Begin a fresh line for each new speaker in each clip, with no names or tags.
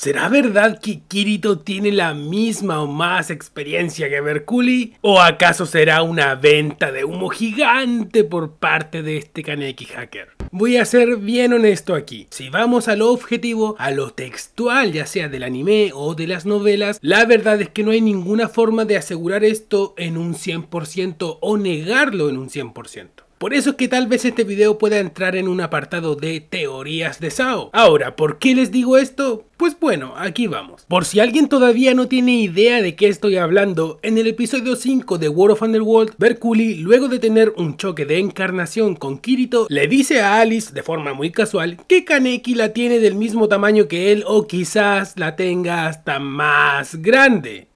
¿Será verdad que Kirito tiene la misma o más experiencia que Merculi? ¿O acaso será una venta de humo gigante por parte de este Kaneki Hacker? Voy a ser bien honesto aquí. Si vamos a lo objetivo, a lo textual, ya sea del anime o de las novelas, la verdad es que no hay ninguna forma de asegurar esto en un 100% o negarlo en un 100%. Por eso es que tal vez este video pueda entrar en un apartado de teorías de SAO. Ahora, ¿por qué les digo esto? Pues bueno, aquí vamos. Por si alguien todavía no tiene idea de qué estoy hablando, en el episodio 5 de World of Underworld, Berculi, luego de tener un choque de encarnación con Kirito, le dice a Alice, de forma muy casual, que Kaneki la tiene del mismo tamaño que él o quizás la tenga hasta más grande.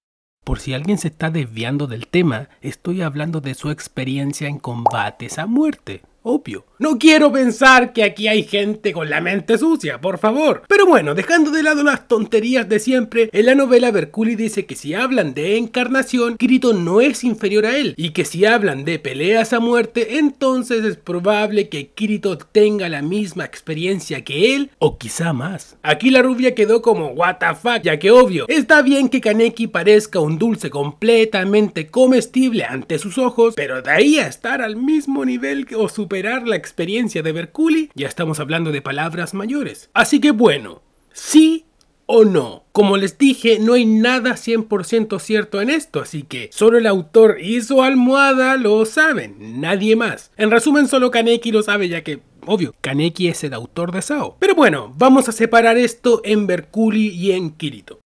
Por si alguien se está desviando del tema, estoy hablando de su experiencia en combates a muerte, obvio. No quiero pensar que aquí hay gente con la mente sucia, por favor. Pero bueno, dejando de lado las tonterías de siempre, en la novela Berculi dice que si hablan de encarnación, Kirito no es inferior a él, y que si hablan de peleas a muerte, entonces es probable que Kirito tenga la misma experiencia que él, o quizá más. Aquí la rubia quedó como what ya que obvio, está bien que Kaneki parezca un dulce completamente comestible ante sus ojos, pero de ahí a estar al mismo nivel o superar la experiencia experiencia de Berkuli, ya estamos hablando de palabras mayores. Así que bueno, sí o no. Como les dije, no hay nada 100% cierto en esto, así que solo el autor y su almohada lo saben, nadie más. En resumen, solo Kaneki lo sabe ya que obvio, Kaneki es el autor de Sao. Pero bueno, vamos a separar esto en Berkuli y en Kirito.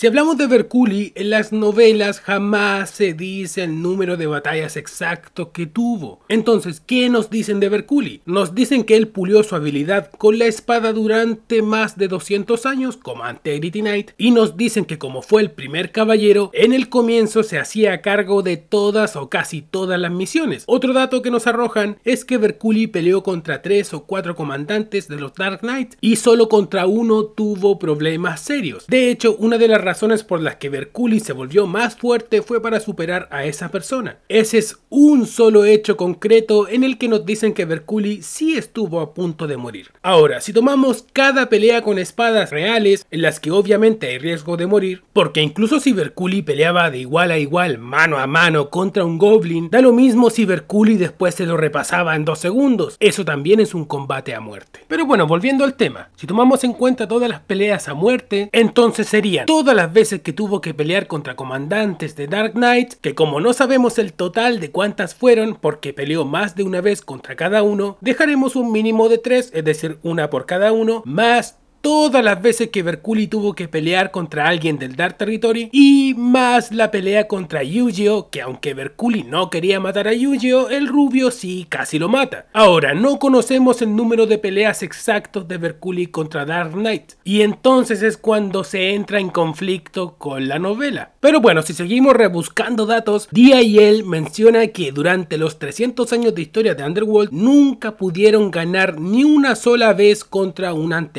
Si hablamos de Berkuli, en las novelas jamás se dice el número de batallas exacto que tuvo. Entonces, ¿qué nos dicen de Berkuli? Nos dicen que él pulió su habilidad con la espada durante más de 200 años, como Antegrity Knight, y nos dicen que como fue el primer caballero, en el comienzo se hacía cargo de todas o casi todas las misiones. Otro dato que nos arrojan es que Berkuli peleó contra 3 o 4 comandantes de los Dark Knights y solo contra uno tuvo problemas serios. De hecho, una de las razones por las que Berkuli se volvió más fuerte fue para superar a esa persona. Ese es un solo hecho concreto en el que nos dicen que Berkuli sí estuvo a punto de morir. Ahora, si tomamos cada pelea con espadas reales, en las que obviamente hay riesgo de morir, porque incluso si Berkuli peleaba de igual a igual, mano a mano, contra un goblin, da lo mismo si Berkuli después se lo repasaba en dos segundos. Eso también es un combate a muerte. Pero bueno, volviendo al tema, si tomamos en cuenta todas las peleas a muerte, entonces serían todas las veces que tuvo que pelear contra comandantes de Dark Knight, que como no sabemos el total de cuántas fueron porque peleó más de una vez contra cada uno, dejaremos un mínimo de tres, es decir, una por cada uno, más todas las veces que Berkuli tuvo que pelear contra alguien del Dark Territory y más la pelea contra Yu-Gi-Oh que aunque Berkuli no quería matar a Yu-Gi-Oh el rubio sí casi lo mata. Ahora no conocemos el número de peleas exactos de Berkuli contra Dark Knight y entonces es cuando se entra en conflicto con la novela. Pero bueno si seguimos rebuscando datos D.I.L. menciona que durante los 300 años de historia de Underworld nunca pudieron ganar ni una sola vez contra un night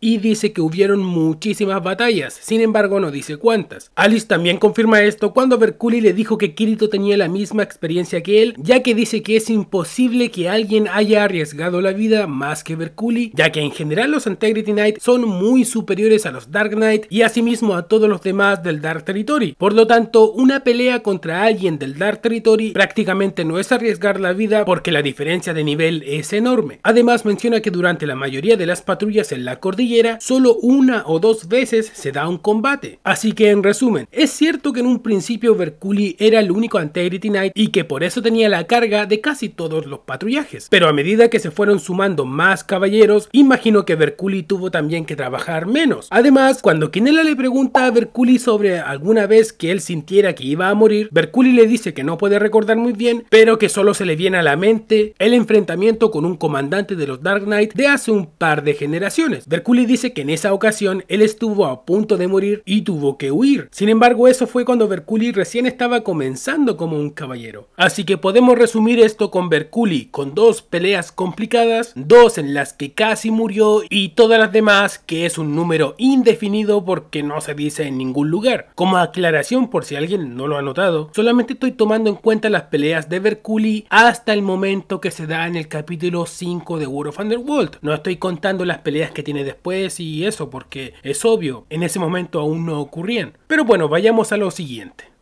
y dice que hubieron muchísimas batallas, sin embargo no dice cuántas. Alice también confirma esto cuando Berkuli le dijo que Kirito tenía la misma experiencia que él, ya que dice que es imposible que alguien haya arriesgado la vida más que Berkuli, ya que en general los Integrity Knight son muy superiores a los Dark Knight y asimismo a todos los demás del Dark Territory. Por lo tanto, una pelea contra alguien del Dark Territory prácticamente no es arriesgar la vida porque la diferencia de nivel es enorme. Además menciona que durante la mayoría de las patrullas en la cordillera, solo una o dos veces se da un combate. Así que en resumen, es cierto que en un principio Berkuli era el único Integrity Knight y que por eso tenía la carga de casi todos los patrullajes, pero a medida que se fueron sumando más caballeros, imagino que Berkuli tuvo también que trabajar menos. Además, cuando Quinella le pregunta a Berkuli sobre alguna vez que él sintiera que iba a morir, Berkuli le dice que no puede recordar muy bien, pero que solo se le viene a la mente el enfrentamiento con un comandante de los Dark Knight de hace un par de generaciones. Mercury dice que en esa ocasión él estuvo a punto de morir y tuvo que huir. Sin embargo, eso fue cuando Berculi recién estaba comenzando como un caballero. Así que podemos resumir esto con Berculi con dos peleas complicadas, dos en las que casi murió y todas las demás que es un número indefinido porque no se dice en ningún lugar. Como aclaración por si alguien no lo ha notado, solamente estoy tomando en cuenta las peleas de Berculi hasta el momento que se da en el capítulo 5 de World of Underworld. No estoy contando las peleas que tiene después y eso, porque es obvio, en ese momento aún no ocurrían. Pero bueno, vayamos a lo siguiente.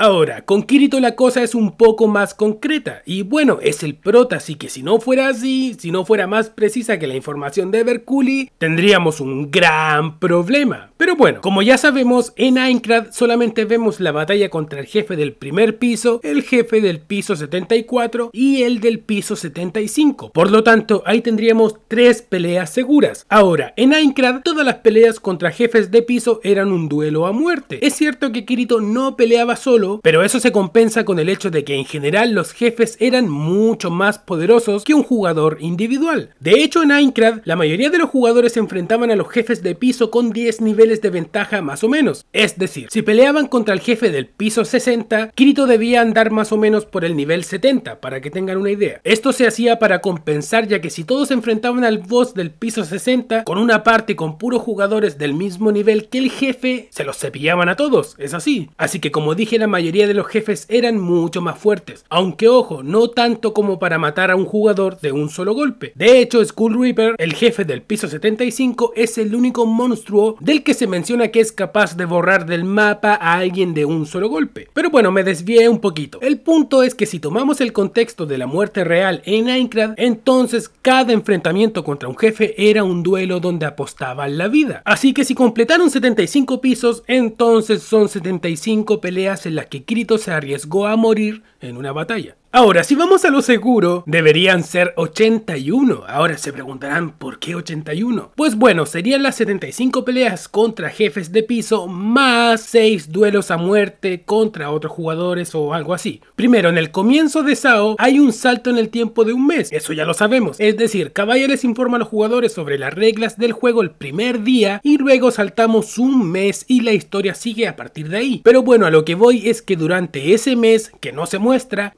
Ahora, con Kirito la cosa es un poco más concreta, y bueno, es el prota, así que si no fuera así, si no fuera más precisa que la información de Berkuli, tendríamos un gran problema. Pero bueno, como ya sabemos, en Aincrad solamente vemos la batalla contra el jefe del primer piso, el jefe del piso 74 y el del piso 75. Por lo tanto, ahí tendríamos tres peleas seguras. Ahora, en Aincrad todas las peleas contra jefes de piso eran un duelo a muerte. Es cierto que Kirito no peleaba solo, pero eso se compensa con el hecho de que en general los jefes eran mucho más poderosos que un jugador individual. De hecho, en Minecraft, la mayoría de los jugadores se enfrentaban a los jefes de piso con 10 niveles de ventaja más o menos. Es decir, si peleaban contra el jefe del piso 60, Kirito debía andar más o menos por el nivel 70, para que tengan una idea. Esto se hacía para compensar ya que si todos se enfrentaban al boss del piso 60, con una parte con puros jugadores del mismo nivel que el jefe, se los cepillaban a todos, es así. Así que como dije, la mayoría de los jefes eran mucho más fuertes, aunque ojo, no tanto como para matar a un jugador de un solo golpe. De hecho, Skull Reaper, el jefe del piso 75, es el único monstruo del que se menciona que es capaz de borrar del mapa a alguien de un solo golpe. Pero bueno, me desvié un poquito. El punto es que si tomamos el contexto de la muerte real en Minecraft, entonces cada enfrentamiento contra un jefe era un duelo donde apostaban la vida. Así que si completaron 75 pisos, entonces son 75 peleas en las que Kirito se arriesgó a morir en una batalla. Ahora, si vamos a lo seguro, deberían ser 81. Ahora se preguntarán, ¿por qué 81? Pues bueno, serían las 75 peleas contra jefes de piso más 6 duelos a muerte contra otros jugadores o algo así. Primero, en el comienzo de Sao hay un salto en el tiempo de un mes, eso ya lo sabemos. Es decir, Caballeres informa a los jugadores sobre las reglas del juego el primer día y luego saltamos un mes y la historia sigue a partir de ahí. Pero bueno, a lo que voy es que durante ese mes, que no se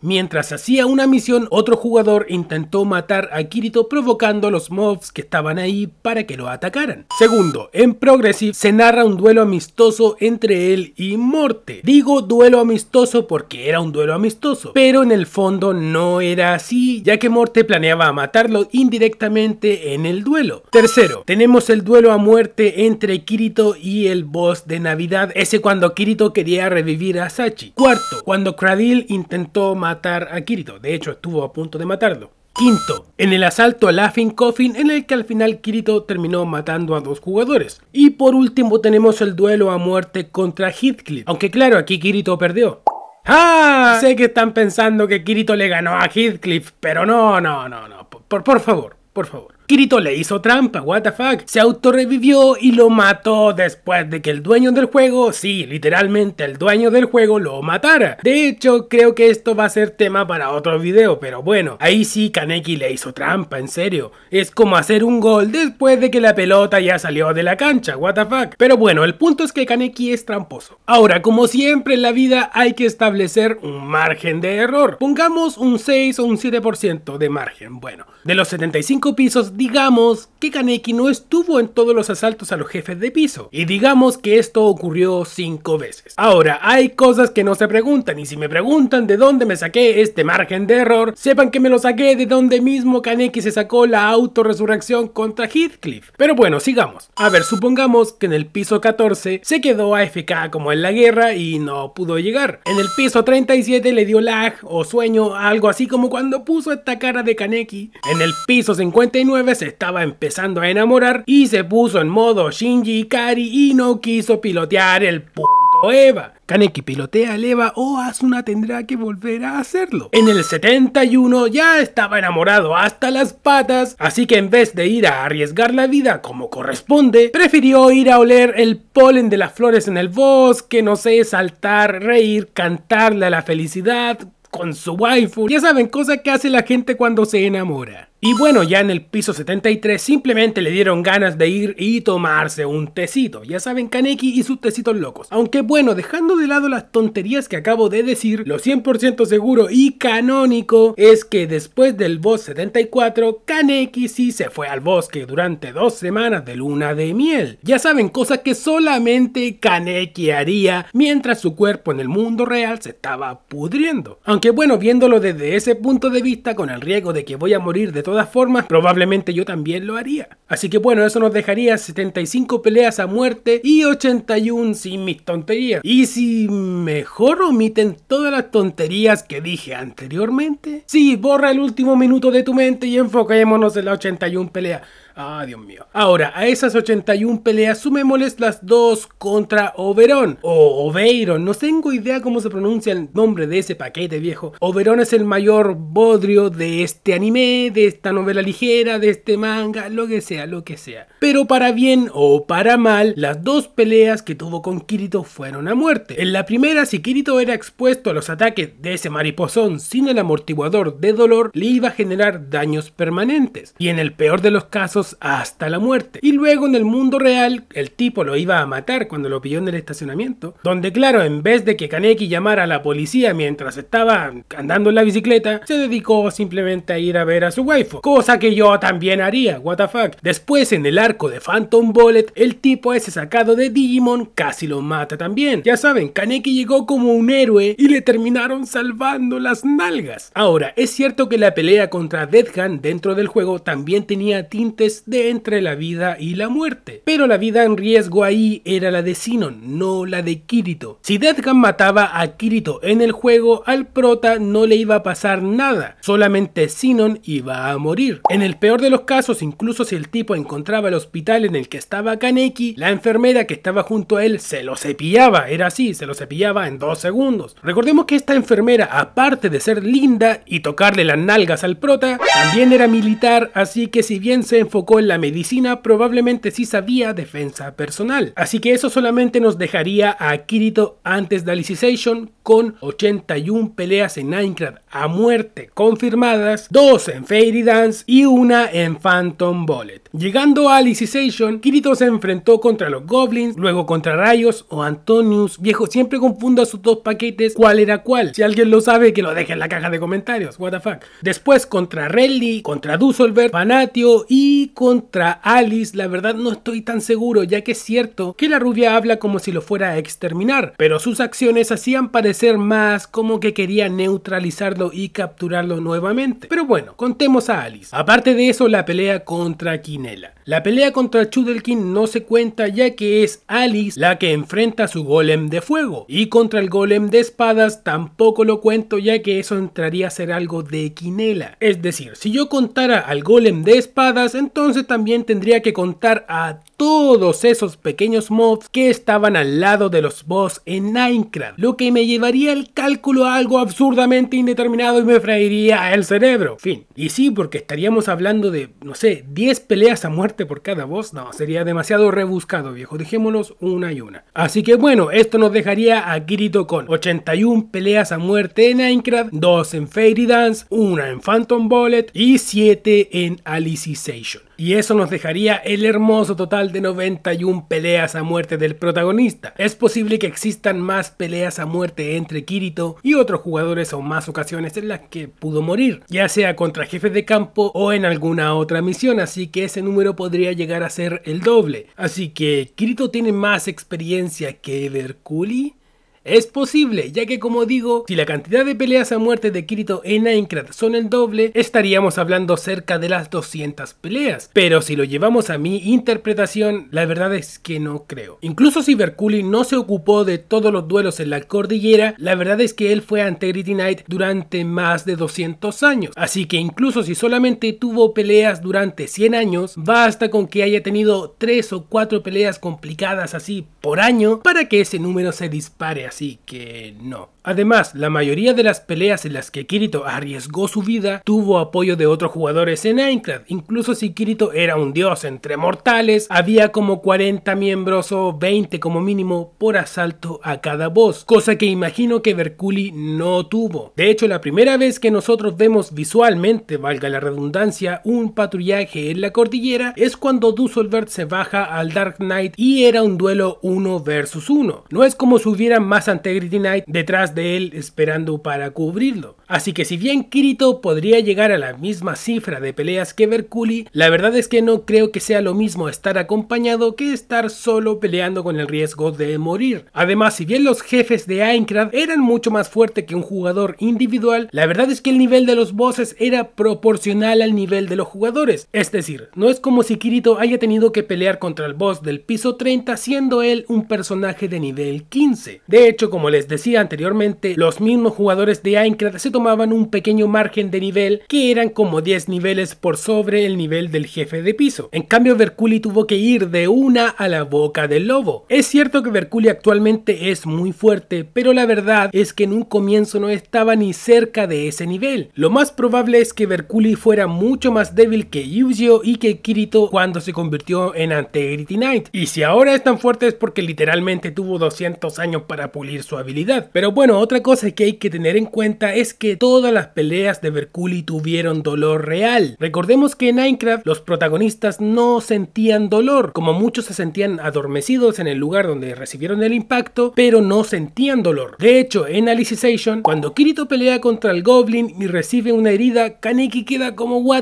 mientras hacía una misión otro jugador intentó matar a Kirito provocando a los mobs que estaban ahí para que lo atacaran. Segundo, en Progressive se narra un duelo amistoso entre él y Morte. Digo duelo amistoso porque era un duelo amistoso, pero en el fondo no era así, ya que Morte planeaba matarlo indirectamente en el duelo. Tercero, tenemos el duelo a muerte entre Kirito y el boss de Navidad, ese cuando Kirito quería revivir a Sachi. Cuarto, cuando Cradil intentó matar a Kirito, de hecho estuvo a punto de matarlo. Quinto, en el asalto a Laughing Coffin en el que al final Kirito terminó matando a dos jugadores. Y por último tenemos el duelo a muerte contra Heathcliff, aunque claro, aquí Kirito perdió. ¡Ah! Sé que están pensando que Kirito le ganó a Heathcliff, pero no, no, no, no, por favor, por favor. Kirito le hizo trampa, what the fuck. Se autorrevivió y lo mató después de que el dueño del juego, sí, literalmente el dueño del juego lo matara. De hecho, creo que esto va a ser tema para otro video, pero bueno, ahí sí Kaneki le hizo trampa, en serio. Es como hacer un gol después de que la pelota ya salió de la cancha, what the fuck. Pero bueno, el punto es que Kaneki es tramposo. Ahora, como siempre en la vida hay que establecer un margen de error. Pongamos un 6 o un 7% de margen, bueno. De los 75 pisos Digamos que Kaneki no estuvo en todos los asaltos a los jefes de piso, y digamos que esto ocurrió 5 veces. Ahora, hay cosas que no se preguntan, y si me preguntan de dónde me saqué este margen de error, sepan que me lo saqué de donde mismo Kaneki se sacó la autorresurrección contra Heathcliff. Pero bueno, sigamos. A ver, supongamos que en el piso 14 se quedó AFK como en la guerra y no pudo llegar. En el piso 37 le dio lag o sueño, algo así como cuando puso esta cara de Kaneki. En el piso 59 se estaba empezando a enamorar y se puso en modo Shinji Ikari y no quiso pilotear el puto Eva. Kaneki pilotea al Eva o oh, Asuna tendrá que volver a hacerlo. En el 71 ya estaba enamorado hasta las patas, así que en vez de ir a arriesgar la vida como corresponde, prefirió ir a oler el polen de las flores en el bosque, no sé, saltar, reír, cantarle a la felicidad con su waifu. Ya saben, cosa que hace la gente cuando se enamora. Y bueno, ya en el piso 73 simplemente le dieron ganas de ir y tomarse un tecito. Ya saben, Kaneki y sus tecitos locos. Aunque bueno, dejando de lado las tonterías que acabo de decir, lo 100% seguro y canónico es que después del boss 74, Kaneki sí se fue al bosque durante dos semanas de luna de miel. Ya saben, cosas que solamente Kaneki haría mientras su cuerpo en el mundo real se estaba pudriendo. Aunque bueno, viéndolo desde ese punto de vista con el riesgo de que voy a morir de de todas formas, probablemente yo también lo haría. Así que bueno, eso nos dejaría 75 peleas a muerte y 81 sin mis tonterías. Y si mejor omiten todas las tonterías que dije anteriormente. Sí, borra el último minuto de tu mente y enfoquémonos en la 81 pelea. Ah, Dios mío. Ahora, a esas 81 peleas sumémosles las dos contra Oberon. O Oberon, no tengo idea cómo se pronuncia el nombre de ese paquete viejo. Oberon es el mayor bodrio de este anime, de esta novela ligera, de este manga, lo que sea, lo que sea. Pero para bien o para mal, las dos peleas que tuvo con Kirito fueron a muerte. En la primera, si Kirito era expuesto a los ataques de ese mariposón sin el amortiguador de dolor, le iba a generar daños permanentes. Y en el peor de los casos, hasta la muerte. Y luego en el mundo real, el tipo lo iba a matar cuando lo pilló en el estacionamiento. Donde claro, en vez de que Kaneki llamara a la policía mientras estaba andando en la bicicleta, se dedicó simplemente a ir a ver a su waifu. Cosa que yo también haría, what the fuck. Después en el arco de Phantom Bullet, el tipo ese sacado de Digimon casi lo mata también. Ya saben, Kaneki llegó como un héroe y le terminaron salvando las nalgas. Ahora, es cierto que la pelea contra Hand dentro del juego también tenía tintes de entre la vida y la muerte. Pero la vida en riesgo ahí era la de Sinon, no la de Kirito. Si Deathgun mataba a Kirito en el juego, al prota no le iba a pasar nada, solamente Sinon iba a morir. En el peor de los casos, incluso si el tipo encontraba el hospital en el que estaba Kaneki, la enfermera que estaba junto a él se lo cepillaba, era así, se lo cepillaba en dos segundos. Recordemos que esta enfermera, aparte de ser linda y tocarle las nalgas al prota, también era militar, así que si bien se enfocó en la medicina, probablemente sí sabía defensa personal. Así que eso solamente nos dejaría a Kirito antes de Alicization con 81 peleas en Minecraft a muerte confirmadas, 2 en Fairy Dance y una en Phantom Bullet. Llegando a Alicization, Kirito se enfrentó contra los Goblins, luego contra Rayos o Antonius. Viejo, siempre confunda sus dos paquetes cuál era cuál. Si alguien lo sabe, que lo deje en la caja de comentarios. What the fuck. Después contra Relly, contra Dusselberg, Fanatio y contra Alice, la verdad no estoy tan seguro, ya que es cierto que la rubia habla como si lo fuera a exterminar, pero sus acciones hacían parecer más como que quería neutralizarlo y capturarlo nuevamente. Pero bueno, contemos a Alice. Aparte de eso, la pelea contra Quinela. La pelea contra Chudelkin no se cuenta ya que es Alice la que enfrenta su golem de fuego. Y contra el golem de espadas tampoco lo cuento ya que eso entraría a ser algo de Quinela. Es decir, si yo contara al golem de espadas, entonces entonces también tendría que contar a todos esos pequeños mobs que estaban al lado de los boss en Minecraft, lo que me llevaría el cálculo a algo absurdamente indeterminado y me freiría el cerebro. Fin. Y sí, porque estaríamos hablando de, no sé, 10 peleas a muerte por cada boss. No, sería demasiado rebuscado, viejo. Dejémonos una y una. Así que bueno, esto nos dejaría a Grito con 81 peleas a muerte en Minecraft, 2 en Fairy Dance, 1 en Phantom Bullet y 7 en Alicization y eso nos dejaría el hermoso total de 91 peleas a muerte del protagonista. Es posible que existan más peleas a muerte entre Kirito y otros jugadores o más ocasiones en las que pudo morir, ya sea contra jefes de campo o en alguna otra misión, así que ese número podría llegar a ser el doble. Así que Kirito tiene más experiencia que Berculi es posible, ya que como digo, si la cantidad de peleas a muerte de Kirito en Aincrad son el doble, estaríamos hablando cerca de las 200 peleas. Pero si lo llevamos a mi interpretación, la verdad es que no creo. Incluso si Berculi no se ocupó de todos los duelos en la cordillera, la verdad es que él fue ante Gritty Knight durante más de 200 años. Así que incluso si solamente tuvo peleas durante 100 años, basta con que haya tenido 3 o 4 peleas complicadas así por año para que ese número se dispare así que no. Además, la mayoría de las peleas en las que Kirito arriesgó su vida tuvo apoyo de otros jugadores en Aincrad Incluso si Kirito era un dios entre mortales, había como 40 miembros o 20 como mínimo por asalto a cada boss, cosa que imagino que Berculi no tuvo. De hecho, la primera vez que nosotros vemos visualmente, valga la redundancia, un patrullaje en la cordillera es cuando Dusselbert se baja al Dark Knight y era un duelo 1 versus 1. No es como si hubiera más Integrity Knight detrás de él esperando para cubrirlo. Así que si bien Kirito podría llegar a la misma cifra de peleas que Berkuli, la verdad es que no creo que sea lo mismo estar acompañado que estar solo peleando con el riesgo de morir. Además, si bien los jefes de Aincrad eran mucho más fuertes que un jugador individual, la verdad es que el nivel de los bosses era proporcional al nivel de los jugadores. Es decir, no es como si Kirito haya tenido que pelear contra el boss del piso 30 siendo él un personaje de nivel 15. De hecho, como les decía anteriormente, los mismos jugadores de Aincrad se tomaban un pequeño margen de nivel que eran como 10 niveles por sobre el nivel del jefe de piso. En cambio Verculi tuvo que ir de una a la boca del lobo. Es cierto que Verculi actualmente es muy fuerte, pero la verdad es que en un comienzo no estaba ni cerca de ese nivel. Lo más probable es que Verculi fuera mucho más débil que Yuzio y que Kirito cuando se convirtió en Antegrity Knight. Y si ahora es tan fuerte es porque literalmente tuvo 200 años para pulir su habilidad. Pero bueno, otra cosa que hay que tener en cuenta es que todas las peleas de Berculi tuvieron dolor real. Recordemos que en Minecraft los protagonistas no sentían dolor, como muchos se sentían adormecidos en el lugar donde recibieron el impacto, pero no sentían dolor. De hecho, en Alicization, cuando Kirito pelea contra el Goblin y recibe una herida, Kaneki queda como what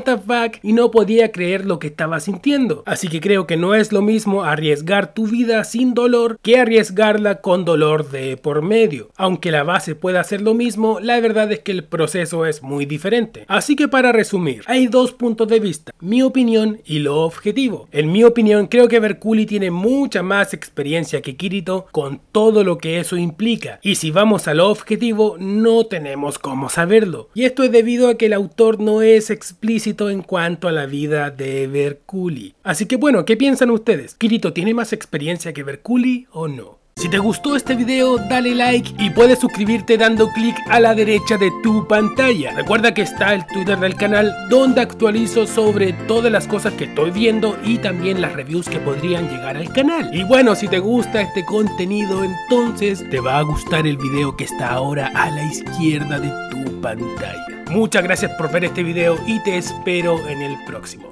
y no podía creer lo que estaba sintiendo. Así que creo que no es lo mismo arriesgar tu vida sin dolor que arriesgarla con dolor de por medio. Aunque la base puede hacer lo mismo, la verdad es que el proceso es muy diferente. Así que para resumir, hay dos puntos de vista, mi opinión y lo objetivo. En mi opinión creo que Berculi tiene mucha más experiencia que Kirito con todo lo que eso implica, y si vamos a lo objetivo no tenemos cómo saberlo. Y esto es debido a que el autor no es explícito en cuanto a la vida de Berculi. Así que bueno, ¿qué piensan ustedes? ¿Kirito tiene más experiencia que Berculi o no? Si te gustó este video dale like y puedes suscribirte dando clic a la derecha de tu pantalla. Recuerda que está el Twitter del canal donde actualizo sobre todas las cosas que estoy viendo y también las reviews que podrían llegar al canal. Y bueno, si te gusta este contenido entonces te va a gustar el video que está ahora a la izquierda de tu pantalla. Muchas gracias por ver este video y te espero en el próximo.